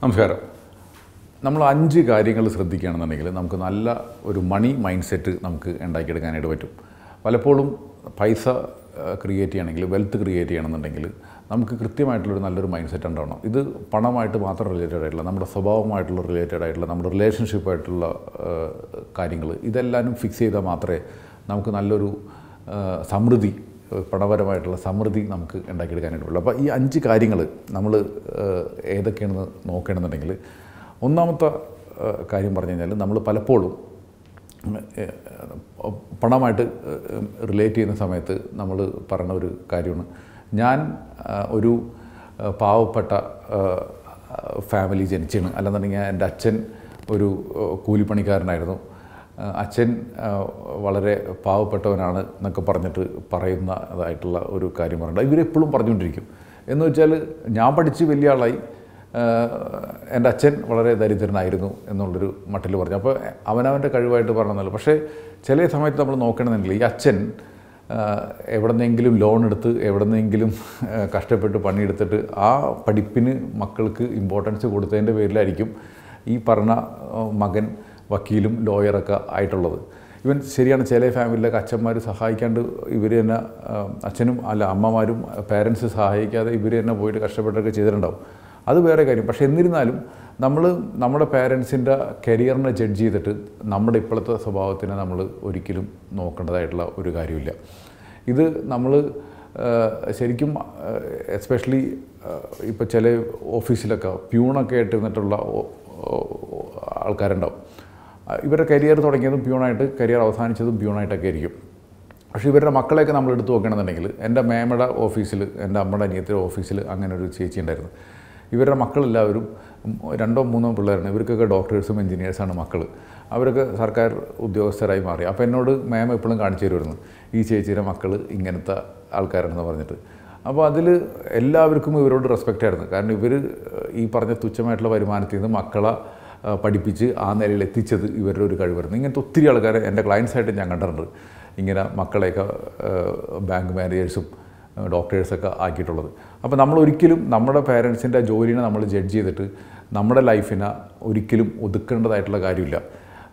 നമസ്കാരം നമ്മൾ അഞ്ച് കാര്യങ്ങൾ ശ്രദ്ധിക്കുകയാണെന്നുണ്ടെങ്കിൽ നമുക്ക് നല്ല ഒരു മണി മൈൻഡ് സെറ്റ് നമുക്ക് ഉണ്ടാക്കിയെടുക്കാനായിട്ട് പറ്റും പലപ്പോഴും പൈസ ക്രിയേറ്റ് ചെയ്യണമെങ്കിൽ വെൽത്ത് ക്രിയേറ്റ് ചെയ്യണമെന്നുണ്ടെങ്കിൽ നമുക്ക് കൃത്യമായിട്ടുള്ളൊരു നല്ലൊരു മൈൻഡ് സെറ്റ് ഉണ്ടാവണം ഇത് പണമായിട്ട് മാത്രം റിലേറ്റഡ് ആയിട്ടുള്ള നമ്മുടെ സ്വഭാവമായിട്ടുള്ള റിലേറ്റഡ് ആയിട്ടുള്ള നമ്മുടെ റിലേഷൻഷിപ്പായിട്ടുള്ള കാര്യങ്ങൾ ഇതെല്ലാവരും ഫിക്സ് ചെയ്താൽ മാത്രമേ നമുക്ക് നല്ലൊരു സമൃദ്ധി പണപരമായിട്ടുള്ള സമൃദ്ധി നമുക്ക് ഉണ്ടാക്കിയെടുക്കാനായിട്ട് പറ്റും അപ്പോൾ ഈ അഞ്ച് കാര്യങ്ങൾ നമ്മൾ ഏതൊക്കെയാണെന്ന് നോക്കണമെന്നുണ്ടെങ്കിൽ ഒന്നാമത്തെ കാര്യം പറഞ്ഞു കഴിഞ്ഞാൽ നമ്മൾ പലപ്പോഴും പണമായിട്ട് റിലേറ്റ് ചെയ്യുന്ന സമയത്ത് നമ്മൾ പറയുന്ന ഒരു കാര്യമാണ് ഞാൻ ഒരു പാവപ്പെട്ട ഫാമിലി ജനിച്ചാണ് അല്ലെന്നുണ്ടെങ്കിൽ എൻ്റെ അച്ഛൻ ഒരു കൂലിപ്പണിക്കാരനായിരുന്നു അച്ഛൻ വളരെ പാവപ്പെട്ടവനാണ് എന്നൊക്കെ പറഞ്ഞിട്ട് പറയുന്ന ഒരു കാര്യം പറയുന്നത് ഇവരെപ്പോഴും പറഞ്ഞുകൊണ്ടിരിക്കും എന്ന് വെച്ചാൽ ഞാൻ പഠിച്ച് വലിയ ആളായി എൻ്റെ അച്ഛൻ വളരെ ദരിദ്രനായിരുന്നു എന്നുള്ളൊരു മട്ടിൽ പറഞ്ഞു അപ്പോൾ അവനവൻ്റെ കഴിവായിട്ട് പറഞ്ഞതല്ലോ പക്ഷേ ചില സമയത്ത് നമ്മൾ നോക്കണമെന്നില്ല ഈ അച്ഛൻ എവിടെന്നെങ്കിലും ലോൺ എടുത്ത് നിന്നെങ്കിലും കഷ്ടപ്പെട്ട് പണിയെടുത്തിട്ട് ആ പഠിപ്പിന് മക്കൾക്ക് ഇമ്പോർട്ടൻസ് കൊടുത്തതിൻ്റെ പേരിലായിരിക്കും ഈ പറഞ്ഞ മകൻ വക്കീലും ലോയറൊക്കെ ആയിട്ടുള്ളത് ഇവൻ ശരിയാണ് ചില ഫാമിലിയിലൊക്കെ അച്ഛന്മാർ സഹായിക്കാണ്ട് ഇവർ തന്നെ അച്ഛനും അല്ല അമ്മമാരും പേരൻസ് സഹായിക്കാതെ ഇവർ തന്നെ പോയിട്ട് കഷ്ടപ്പെട്ടൊക്കെ ചെയ്തിട്ടുണ്ടാവും അത് വേറെ കാര്യം പക്ഷേ എന്നിരുന്നാലും നമ്മൾ നമ്മുടെ പേരൻസിൻ്റെ കരിയറിനെ ജഡ്ജ് ചെയ്തിട്ട് നമ്മുടെ ഇപ്പോഴത്തെ സ്വഭാവത്തിനെ നമ്മൾ ഒരിക്കലും നോക്കേണ്ടതായിട്ടുള്ള ഒരു കാര്യമില്ല ഇത് നമ്മൾ ശരിക്കും എസ്പെഷ്യലി ഇപ്പോൾ ചില ഓഫീസിലൊക്കെ പ്യൂണൊക്കെ ആയിട്ട് നിന്നിട്ടുള്ള ആൾക്കാരുണ്ടാവും ഇവരുടെ കരിയർ തുടങ്ങിയതും പ്യൂണായിട്ട് കരിയർ അവസാനിച്ചതും പ്യൂണായിട്ടൊക്കെ ആയിരിക്കും പക്ഷേ ഇവരുടെ മക്കളെയൊക്കെ നമ്മൾ എടുത്തു നോക്കണമെന്നുണ്ടെങ്കിൽ എൻ്റെ മേമയുടെ ഓഫീസിൽ എൻ്റെ അമ്മയുടെ അനിയത്തിൻ്റെ ഓഫീസിൽ അങ്ങനെ ഒരു ചേച്ചി ഉണ്ടായിരുന്നു ഇവരുടെ മക്കളെല്ലാവരും രണ്ടോ മൂന്നോ പിള്ളേരാണ് ഇവർക്കൊക്കെ ഡോക്ടേഴ്സും എഞ്ചിനീയേഴ്സാണ് മക്കൾ അവരൊക്കെ സർക്കാർ ഉദ്യോഗസ്ഥരായി മാറി അപ്പോൾ എന്നോട് മാം എപ്പോഴും കാണിച്ചു തരുമായിരുന്നു ഈ ചേച്ചിയുടെ മക്കൾ ഇങ്ങനത്തെ ആൾക്കാരാണെന്ന് പറഞ്ഞിട്ട് അപ്പോൾ അതിൽ എല്ലാവർക്കും ഇവരോട് റെസ്പെക്റ്റ് ആയിരുന്നു കാരണം ഇവർ ഈ പറഞ്ഞ തുച്ഛമായിട്ടുള്ള വരുമാനത്തിൽ നിന്ന് മക്കളെ പഠിപ്പിച്ച് ആ നിലയിൽ എത്തിച്ചത് ഇവരുടെ ഒരു കഴിവായിരുന്നു ഇങ്ങനത്തെ ഒത്തിരി ആൾക്കാരെ എൻ്റെ ക്ലയൻസായിട്ട് ഞാൻ കണ്ടിട്ടുണ്ട് ഇങ്ങനെ മക്കളെയൊക്കെ ബാങ്ക് മാനേജേഴ്സും ഡോക്ടേഴ്സൊക്കെ ആക്കിയിട്ടുള്ളത് അപ്പോൾ നമ്മൾ ഒരിക്കലും നമ്മുടെ പേരൻസിൻ്റെ ജോലിനെ നമ്മൾ ജഡ്ജ് ചെയ്തിട്ട് നമ്മുടെ ലൈഫിനെ ഒരിക്കലും ഒതുക്കേണ്ടതായിട്ടുള്ള കാര്യമില്ല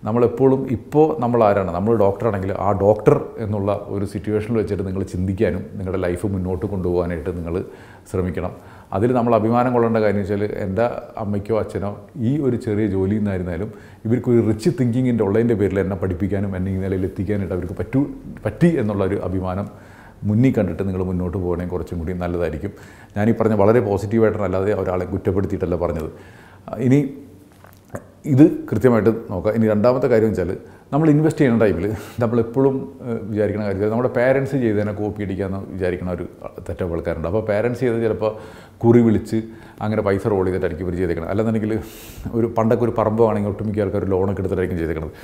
നമ്മളെപ്പോഴും ഇപ്പോൾ നമ്മൾ ആരാണ് നമ്മൾ ഡോക്ടറാണെങ്കിൽ ആ ഡോക്ടർ എന്നുള്ള ഒരു സിറ്റുവേഷനിൽ വെച്ചിട്ട് നിങ്ങൾ ചിന്തിക്കാനും നിങ്ങളുടെ ലൈഫ് മുന്നോട്ട് കൊണ്ടുപോകാനായിട്ട് നിങ്ങൾ ശ്രമിക്കണം അതിൽ നമ്മൾ അഭിമാനം കൊള്ളേണ്ട കാര്യം വെച്ചാൽ എൻ്റെ അമ്മയ്ക്കോ അച്ഛനോ ഈ ഒരു ചെറിയ ജോലിയിൽ നിന്നായിരുന്നാലും ഇവർക്ക് ഒരു റിച്ച് തിങ്കിങ്ങിൻ്റെ ഉള്ളതിൻ്റെ പേരിൽ എന്നെ പഠിപ്പിക്കാനും എന്നെ ഈ നിലയിൽ എത്തിക്കാനായിട്ട് അവർക്ക് പറ്റൂ പറ്റി എന്നുള്ള ഒരു അഭിമാനം മുന്നിൽ കണ്ടിട്ട് നിങ്ങൾ മുന്നോട്ട് പോകണേ കുറച്ചും കൂടി നല്ലതായിരിക്കും ഞാൻ ഈ പറഞ്ഞ വളരെ പോസിറ്റീവായിട്ടാണ് അല്ലാതെ ഒരാളെ കുറ്റപ്പെടുത്തിയിട്ടല്ല പറഞ്ഞത് ഇനി ഇത് കൃത്യമായിട്ട് നോക്കുക ഇനി രണ്ടാമത്തെ കാര്യം വെച്ചാൽ നമ്മൾ ഇൻവെസ്റ്റ് ചെയ്യുന്ന ടൈമിൽ നമ്മളെപ്പോഴും വിചാരിക്കുന്ന കാര്യം നമ്മുടെ പാരൻസ് ചെയ്തതിനെ കോപ്പി അടിക്കാമെന്ന് വിചാരിക്കുന്ന ഒരു തെറ്റ ആൾക്കാരുണ്ട് അപ്പോൾ പാരൻസ് ചെയ്ത് ചിലപ്പോൾ കുറി വിളിച്ച് അങ്ങനെ പൈസ റോൾ ചെയ്തിട്ടായിരിക്കും ഇവർ ചെയ്തേക്കണം അല്ലെന്നുണ്ടെങ്കിൽ ഒരു പണ്ടൊക്കെ ഒരു പറമ്പ് വേണമെങ്കിൽ ഒട്ടുമിക്ക ആൾക്കാർ ലോണൊക്കെ എടുത്തിട്ടായിരിക്കും ചെയ്തേക്കണത്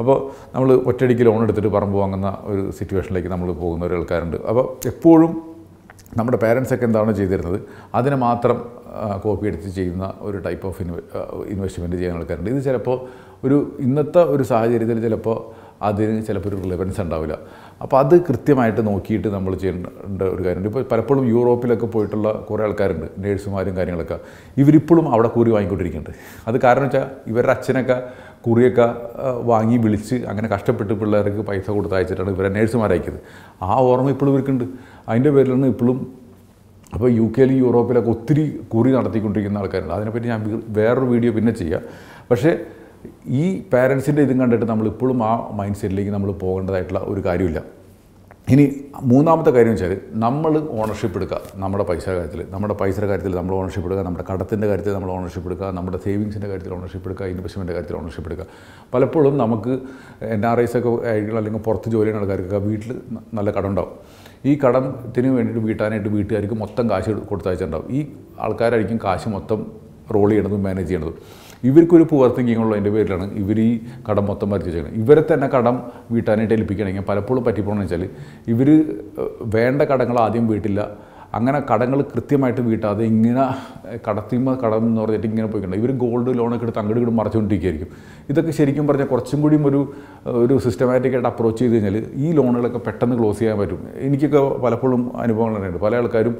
അപ്പോൾ നമ്മൾ ഒറ്റയടിക്ക് ലോൺ എടുത്തിട്ട് പറമ്പ് വാങ്ങുന്ന ഒരു സിറ്റുവേഷനിലേക്ക് നമ്മൾ പോകുന്ന ഒരു ആൾക്കാരുണ്ട് അപ്പോൾ എപ്പോഴും നമ്മുടെ പേരൻസൊക്കെ എന്താണോ ചെയ്തിരുന്നത് അതിനെ മാത്രം കോപ്പി എടുത്ത് ചെയ്യുന്ന ഒരു ടൈപ്പ് ഓഫ് ഇൻവെസ്റ്റ്മെൻറ്റ് ചെയ്യാൻ ആൾക്കാരുണ്ട് ഇത് ചിലപ്പോൾ ഒരു ഇന്നത്തെ ഒരു സാഹചര്യത്തിൽ ചിലപ്പോൾ അതിന് ചിലപ്പോൾ ഒരു റിലവൻസ് ഉണ്ടാവില്ല അപ്പോൾ അത് കൃത്യമായിട്ട് നോക്കിയിട്ട് നമ്മൾ ചെയ്യേണ്ട ഒരു കാര്യമുണ്ട് ഇപ്പോൾ പലപ്പോഴും യൂറോപ്പിലൊക്കെ പോയിട്ടുള്ള കുറേ ആൾക്കാരുണ്ട് നേഴ്സുമാരും കാര്യങ്ങളൊക്കെ ഇവരിപ്പോഴും അവിടെ കുറി വാങ്ങിക്കൊണ്ടിരിക്കുന്നുണ്ട് അത് കാരണം വെച്ചാൽ ഇവരുടെ അച്ഛനൊക്കെ കുറിയൊക്കെ വാങ്ങി വിളിച്ച് അങ്ങനെ കഷ്ടപ്പെട്ട് പിള്ളേർക്ക് പൈസ കൊടുത്ത് അയച്ചിട്ടാണ് ഇവരെ നേഴ്സുമാരയക്കുന്നത് ആ ഓർമ്മ ഇപ്പോഴും ഇവർക്കുണ്ട് അതിൻ്റെ പേരിലാണ് ഇപ്പോഴും അപ്പോൾ യു കെയിലും യൂറോപ്പിലൊക്കെ ഒത്തിരി കുറി നടത്തിക്കൊണ്ടിരിക്കുന്ന ആൾക്കാരുണ്ട് അതിനെപ്പറ്റി ഞാൻ വേറൊരു വീഡിയോ പിന്നെ ചെയ്യാം പക്ഷേ ഈ പാരൻസിൻ്റെ ഇതും കണ്ടിട്ട് നമ്മൾ ഇപ്പോഴും ആ മൈൻഡ് സെറ്റിലേക്ക് നമ്മൾ പോകേണ്ടതായിട്ടുള്ള ഒരു കാര്യമില്ല ഇനി മൂന്നാമത്തെ കാര്യം വെച്ചാൽ നമ്മൾ ഓണർഷിപ്പ് എടുക്കുക നമ്മുടെ പൈസ കാര്യത്തിൽ നമ്മുടെ പൈസയുടെ കാര്യത്തിൽ നമ്മൾ ഓണർഷിപ്പ് എടുക്കുക നമ്മുടെ കടത്തിൻ്റെ കാര്യത്തിൽ നമ്മൾ ഓണർഷിപ്പ് എടുക്കുക നമ്മുടെ സേവിങ്സിൻ്റെ കാര്യത്തിൽ ഓണർഷിപ്പ് എടുക്കുക ഇൻവെസ്റ്റ്മെൻ്റ് കാര്യത്തിൽ ഓണർഷിപ്പ് എടുക്കുക പലപ്പോഴും നമുക്ക് എൻ ആർ ഐസ് ഒക്കെ ആയിരിക്കണം അല്ലെങ്കിൽ പുറത്ത് ജോലി ചെയ്യുന്ന വീട്ടിൽ നല്ല കടം ഉണ്ടാവും ഈ കടത്തിന് വേണ്ടിയിട്ട് വീട്ടാനായിട്ട് വീട്ടുകാർക്ക് മൊത്തം കാശ് കൊടുത്തയച്ചിട്ടുണ്ടാവും ഈ ആൾക്കാരായിരിക്കും കാശ് മൊത്തം റോൾ ചെയ്യണതും മാനേജ് ചെയ്യണതും ഇവർക്കൊരു പൂവർ തിങ്കിങ് എൻ്റെ പേരിലാണ് ഇവർ ഈ കടം മൊത്തം മരിച്ചു വെച്ചേക്കുന്നത് ഇവരെ തന്നെ കടം വീട്ടാനായിട്ട് ഏൽപ്പിക്കണമെങ്കിൽ പലപ്പോഴും പറ്റിപ്പോണെന്ന് വെച്ചാൽ ഇവർ വേണ്ട കടങ്ങൾ ആദ്യം വീട്ടില്ല അങ്ങനെ കടങ്ങൾ കൃത്യമായിട്ട് വീട്ടാതെ ഇങ്ങനെ കടത്തിമ കടം എന്ന് പറഞ്ഞിട്ട് ഇങ്ങനെ പോയിക്കണം ഇവർ ഗോൾഡ് ലോണൊക്കെ എടുത്ത് അങ്ങോട്ട് ഇങ്ങോട്ട് മറച്ചുകൊണ്ടിരിക്കുകയായിരിക്കും ഇതൊക്കെ ശരിക്കും പറഞ്ഞാൽ കുറച്ചും കൂടി ഒരു ഒരു സിസ്റ്റമാറ്റിക്കായിട്ട് അപ്രോച്ച് ചെയ്ത് കഴിഞ്ഞാൽ ഈ ലോണുകളൊക്കെ പെട്ടെന്ന് ക്ലോസ് ചെയ്യാൻ പറ്റും എനിക്കൊക്കെ പലപ്പോഴും തന്നെയുണ്ട് പല ആൾക്കാരും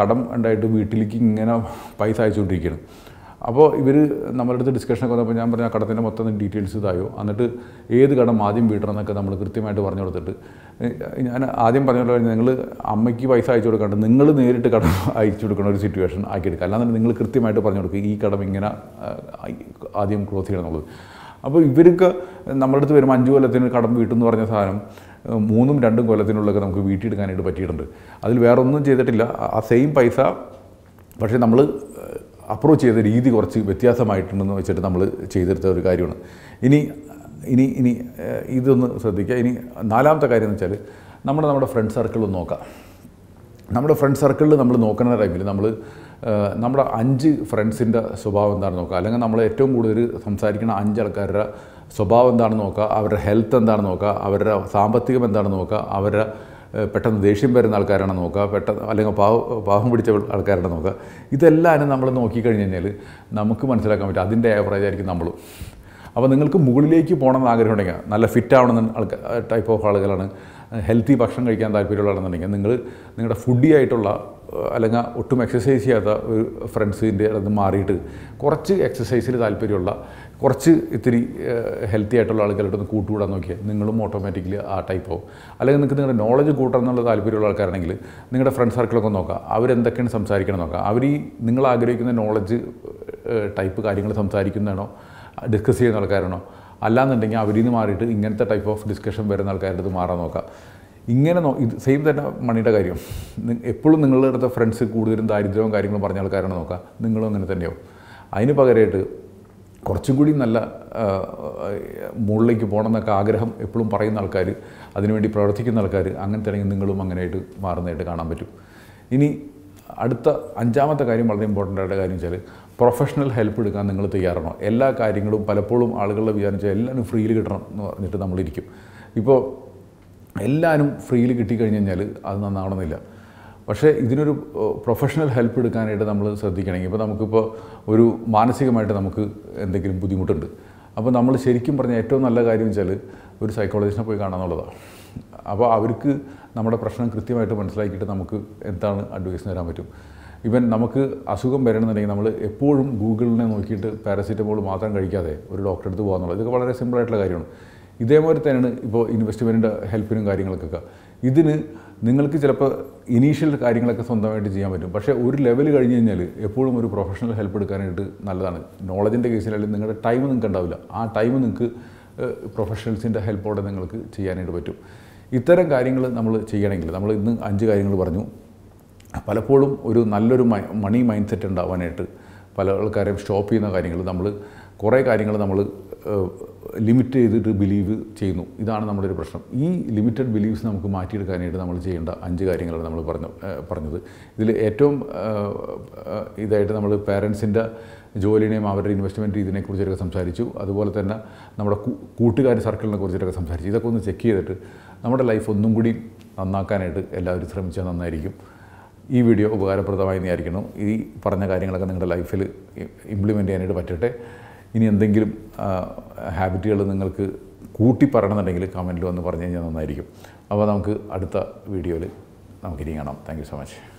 കടം ഉണ്ടായിട്ട് വീട്ടിലേക്ക് ഇങ്ങനെ പൈസ അയച്ചുകൊണ്ടിരിക്കുകയാണ് അപ്പോൾ ഇവർ നമ്മളുടെ അടുത്ത് ഡിസ്കഷനൊക്കെ വന്നപ്പോൾ ഞാൻ പറഞ്ഞ കടത്തിൻ്റെ മൊത്തം ഡീറ്റെയിൽസ് ഇതായോ എന്നിട്ട് ഏത് കടം ആദ്യം വീട്ടണം എന്നൊക്കെ നമ്മൾ കൃത്യമായിട്ട് പറഞ്ഞു കൊടുത്തിട്ട് ഞാൻ ആദ്യം പറഞ്ഞുള്ള നിങ്ങൾ അമ്മയ്ക്ക് പൈസ അയച്ചു കൊടുക്കാണ്ട് നിങ്ങൾ നേരിട്ട് കടം അയച്ചു കൊടുക്കുന്ന ഒരു സിറ്റുവേഷൻ ആക്കിയെടുക്കുക അല്ലാതെ നിങ്ങൾ കൃത്യമായിട്ട് പറഞ്ഞു കൊടുക്കുക ഈ കടം ഇങ്ങനെ ആദ്യം ക്ലോസ് ചെയ്യണം എന്നുള്ളത് അപ്പോൾ ഇവർക്ക് നമ്മുടെ അടുത്ത് വരുമ്പോൾ അഞ്ച് കൊല്ലത്തിന് കടം വീട്ടെന്ന് പറഞ്ഞ സാധനം മൂന്നും രണ്ടും കൊല്ലത്തിനുള്ളൊക്കെ നമുക്ക് വീട്ടിയെടുക്കാനായിട്ട് പറ്റിയിട്ടുണ്ട് അതിൽ വേറൊന്നും ചെയ്തിട്ടില്ല ആ സെയിം പൈസ പക്ഷേ നമ്മൾ അപ്രോച്ച് ചെയ്ത രീതി കുറച്ച് വ്യത്യാസമായിട്ടുണ്ടെന്ന് വെച്ചിട്ട് നമ്മൾ ചെയ്തെടുത്ത ഒരു കാര്യമാണ് ഇനി ഇനി ഇനി ഇതൊന്ന് ശ്രദ്ധിക്കുക ഇനി നാലാമത്തെ കാര്യം എന്ന് വെച്ചാൽ നമ്മൾ നമ്മുടെ ഫ്രണ്ട് സർക്കിൾ ഒന്ന് നോക്കാം നമ്മുടെ ഫ്രണ്ട് സർക്കിളിൽ നമ്മൾ നോക്കുന്ന ടൈമിൽ നമ്മൾ നമ്മുടെ അഞ്ച് ഫ്രണ്ട്സിൻ്റെ സ്വഭാവം എന്താണെന്ന് നോക്കുക അല്ലെങ്കിൽ നമ്മൾ ഏറ്റവും കൂടുതൽ സംസാരിക്കുന്ന അഞ്ച് ആൾക്കാരുടെ സ്വഭാവം എന്താണെന്ന് നോക്കുക അവരുടെ ഹെൽത്ത് എന്താണെന്ന് നോക്കുക അവരുടെ സാമ്പത്തികം എന്താണെന്ന് നോക്കുക അവരുടെ പെട്ടെന്ന് ദേഷ്യം വരുന്ന ആൾക്കാരാണ് നോക്കുക പെട്ടെന്ന് അല്ലെങ്കിൽ പാവ പാവം പിടിച്ച ആൾക്കാരാണ് നോക്കുക ഇതെല്ലാം നമ്മൾ നോക്കിക്കഴിഞ്ഞ് കഴിഞ്ഞാൽ നമുക്ക് മനസ്സിലാക്കാൻ പറ്റും അതിൻ്റെ ആവറേജ് ആയിരിക്കും നമ്മളും അപ്പോൾ നിങ്ങൾക്ക് മുകളിലേക്ക് പോകണമെന്ന് ആഗ്രഹം ഉണ്ടെങ്കിൽ നല്ല ഫിറ്റാവണമെന്ന് ആൾക്കാർ ടൈപ്പ് ഓഫ് ആളുകളാണ് ഹെൽത്തി ഭക്ഷണം കഴിക്കാൻ താല്പര്യമുള്ളതാണെന്നുണ്ടെങ്കിൽ നിങ്ങൾ നിങ്ങളുടെ ഫുഡി ആയിട്ടുള്ള അല്ലെങ്കിൽ ഒട്ടും എക്സസൈസ് ചെയ്യാത്ത ഒരു ഫ്രണ്ട്സിൻ്റെ അത് മാറിയിട്ട് കുറച്ച് എക്സസൈസിൽ താല്പര്യമുള്ള കുറച്ച് ഇത്തിരി ഹെൽത്തി ആയിട്ടുള്ള ആൾക്കാരുടെ ഒന്ന് കൂട്ടുകൂടാൻ നോക്കിയാൽ നിങ്ങളും ഓട്ടോമാറ്റിക്കലി ആ ടൈപ്പ് ആവും അല്ലെങ്കിൽ നിങ്ങൾക്ക് നിങ്ങളുടെ നോളജ് കൂട്ടണം എന്നുള്ള താല്പര്യമുള്ള ആൾക്കാരാണെങ്കിൽ നിങ്ങളുടെ ഫ്രണ്ട് സർക്കിളൊക്കെ നോക്കുക അവരെന്തൊക്കെയാണ് സംസാരിക്കണം നോക്കുക അവർ ഈ നിങ്ങൾ ആഗ്രഹിക്കുന്ന നോളജ് ടൈപ്പ് കാര്യങ്ങൾ സംസാരിക്കുന്നതാണോ ഡിസ്കസ് ചെയ്യുന്ന ആൾക്കാരാണോ അല്ലാന്നുണ്ടെങ്കിൽ അവരിൽ നിന്ന് മാറിയിട്ട് ഇങ്ങനത്തെ ടൈപ്പ് ഓഫ് ഡിസ്കഷൻ വരുന്ന ആൾക്കാരുടെ അടുത്ത് മാറാൻ നോക്കുക ഇങ്ങനെ നോ ഇത് സെയിം തന്നെ മണിയുടെ കാര്യം എപ്പോഴും നിങ്ങളുടെ അടുത്ത ഫ്രണ്ട്സ് കൂടുതലും ദാരിദ്ര്യവും കാര്യങ്ങളും പറഞ്ഞ ആൾക്കാരാണ് നോക്കുക നിങ്ങളും അങ്ങനെ തന്നെയാവും അതിന് പകരമായിട്ട് കുറച്ചും കൂടി നല്ല മുകളിലേക്ക് പോകണം എന്നൊക്കെ ആഗ്രഹം എപ്പോഴും പറയുന്ന ആൾക്കാർ അതിനുവേണ്ടി പ്രവർത്തിക്കുന്ന ആൾക്കാർ അങ്ങനത്തെ ആണെങ്കിൽ നിങ്ങളും അങ്ങനെയായിട്ട് മാറുന്നതായിട്ട് കാണാൻ പറ്റും ഇനി അടുത്ത അഞ്ചാമത്തെ കാര്യം വളരെ ഇമ്പോർട്ടൻ്റ് ആയിട്ട് കാര്യം വെച്ചാൽ പ്രൊഫഷണൽ ഹെൽപ്പ് എടുക്കാൻ നിങ്ങൾ തയ്യാറാണോ എല്ലാ കാര്യങ്ങളും പലപ്പോഴും ആളുകളുടെ വിചാരിച്ചാൽ എല്ലാവരും ഫ്രീയിൽ കിട്ടണം എന്ന് പറഞ്ഞിട്ട് നമ്മളിരിക്കും ഇപ്പോൾ എല്ലാവരും ഫ്രീയിൽ കിട്ടിക്കഴിഞ്ഞ് കഴിഞ്ഞാൽ അത് നന്നാവണമെന്നില്ല പക്ഷേ ഇതിനൊരു പ്രൊഫഷണൽ ഹെൽപ്പ് എടുക്കാനായിട്ട് നമ്മൾ ശ്രദ്ധിക്കണമെങ്കിൽ ഇപ്പോൾ നമുക്കിപ്പോൾ ഒരു മാനസികമായിട്ട് നമുക്ക് എന്തെങ്കിലും ബുദ്ധിമുട്ടുണ്ട് അപ്പോൾ നമ്മൾ ശരിക്കും പറഞ്ഞ ഏറ്റവും നല്ല കാര്യം വെച്ചാൽ ഒരു സൈക്കോളജിസ്റ്റിനെ പോയി കാണാമെന്നുള്ളതാണ് അപ്പോൾ അവർക്ക് നമ്മുടെ പ്രശ്നം കൃത്യമായിട്ട് മനസ്സിലാക്കിയിട്ട് നമുക്ക് എന്താണ് അഡ്വൈസ് തരാൻ പറ്റും ഇവൻ നമുക്ക് അസുഖം വരണമെന്നുണ്ടെങ്കിൽ നമ്മൾ എപ്പോഴും ഗൂഗിളിനെ നോക്കിയിട്ട് പാരസിറ്റമോൾ മാത്രം കഴിക്കാതെ ഒരു ഡോക്ടറെ അടുത്ത് പോകാന്നുള്ളത് ഇതൊക്കെ വളരെ സിമ്പിളായിട്ടുള്ള കാര്യമാണ് ഇതേപോലെ തന്നെയാണ് ഇപ്പോൾ ഇൻവെസ്റ്റ്മെൻറ്റിൻ്റെ ഹെൽപ്പിനും കാര്യങ്ങൾക്കൊക്കെ ഇതിന് നിങ്ങൾക്ക് ചിലപ്പോൾ ഇനീഷ്യൽ കാര്യങ്ങളൊക്കെ സ്വന്തമായിട്ട് ചെയ്യാൻ പറ്റും പക്ഷേ ഒരു ലെവൽ കഴിഞ്ഞ് കഴിഞ്ഞാൽ എപ്പോഴും ഒരു പ്രൊഫഷണൽ ഹെൽപ്പ് എടുക്കാനായിട്ട് നല്ലതാണ് നോളജിൻ്റെ കേസിലായാലും നിങ്ങളുടെ ടൈം നിങ്ങൾക്ക് ഉണ്ടാവില്ല ആ ടൈം നിങ്ങൾക്ക് പ്രൊഫഷണൽസിൻ്റെ ഹെൽപ്പോടെ നിങ്ങൾക്ക് ചെയ്യാനായിട്ട് പറ്റും ഇത്തരം കാര്യങ്ങൾ നമ്മൾ ചെയ്യണമെങ്കിൽ നമ്മൾ ഇന്ന് അഞ്ച് കാര്യങ്ങൾ പറഞ്ഞു പലപ്പോഴും ഒരു നല്ലൊരു മണി മൈൻഡ് സെറ്റ് ഉണ്ടാവാനായിട്ട് പല ആൾക്കാരെയും സ്റ്റോപ്പ് ചെയ്യുന്ന കാര്യങ്ങൾ നമ്മൾ കുറേ കാര്യങ്ങൾ നമ്മൾ ലിമിറ്റ് ചെയ്തിട്ട് ബിലീവ് ചെയ്യുന്നു ഇതാണ് നമ്മുടെ ഒരു പ്രശ്നം ഈ ലിമിറ്റഡ് ബിലീവ്സ് നമുക്ക് മാറ്റിയെടുക്കാനായിട്ട് നമ്മൾ ചെയ്യേണ്ട അഞ്ച് കാര്യങ്ങളാണ് നമ്മൾ പറഞ്ഞു പറഞ്ഞത് ഇതിൽ ഏറ്റവും ഇതായിട്ട് നമ്മൾ പേരൻസിൻ്റെ ജോലിനെയും അവരുടെ ഇൻവെസ്റ്റ്മെൻറ്റ് ഇതിനെക്കുറിച്ചൊക്കെ സംസാരിച്ചു അതുപോലെ തന്നെ നമ്മുടെ കൂട്ടുകാർ സർക്കിളിനെ കുറിച്ചിട്ടൊക്കെ സംസാരിച്ചു ഇതൊക്കെ ഒന്ന് ചെക്ക് ചെയ്തിട്ട് നമ്മുടെ ലൈഫ് ഒന്നും കൂടി നന്നാക്കാനായിട്ട് എല്ലാവരും ശ്രമിച്ചാൽ നന്നായിരിക്കും ഈ വീഡിയോ ഉപകാരപ്രദമായി എന്ന് ആയിരിക്കണം ഈ പറഞ്ഞ കാര്യങ്ങളൊക്കെ നിങ്ങളുടെ ലൈഫിൽ ഇംപ്ലിമെൻ്റ് ചെയ്യാനായിട്ട് പറ്റട്ടെ ഇനി എന്തെങ്കിലും ഹാബിറ്റുകൾ നിങ്ങൾക്ക് കൂട്ടി പറയണമെന്നുണ്ടെങ്കിൽ കമൻറ്റിൽ വന്ന് പറഞ്ഞു കഴിഞ്ഞാൽ നന്നായിരിക്കും അപ്പോൾ നമുക്ക് അടുത്ത വീഡിയോയിൽ നമുക്കിനി കാണാം താങ്ക് സോ മച്ച്